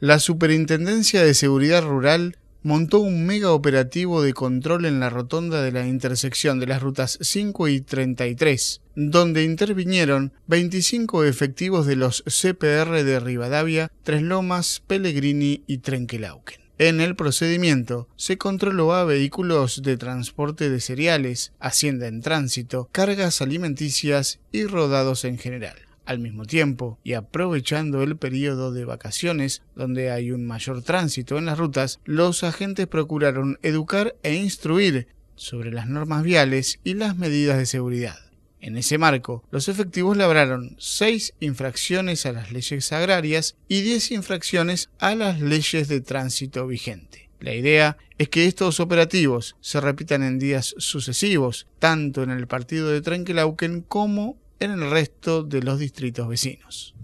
la Superintendencia de Seguridad Rural montó un mega operativo de control en la rotonda de la intersección de las rutas 5 y 33, donde intervinieron 25 efectivos de los CPR de Rivadavia, Tres Lomas, Pellegrini y Trenquelauquen. En el procedimiento se controló a vehículos de transporte de cereales, hacienda en tránsito, cargas alimenticias y rodados en general al mismo tiempo y aprovechando el periodo de vacaciones donde hay un mayor tránsito en las rutas, los agentes procuraron educar e instruir sobre las normas viales y las medidas de seguridad. En ese marco, los efectivos labraron seis infracciones a las leyes agrarias y 10 infracciones a las leyes de tránsito vigente. La idea es que estos operativos se repitan en días sucesivos, tanto en el partido de Trenquelauquen como en el resto de los distritos vecinos.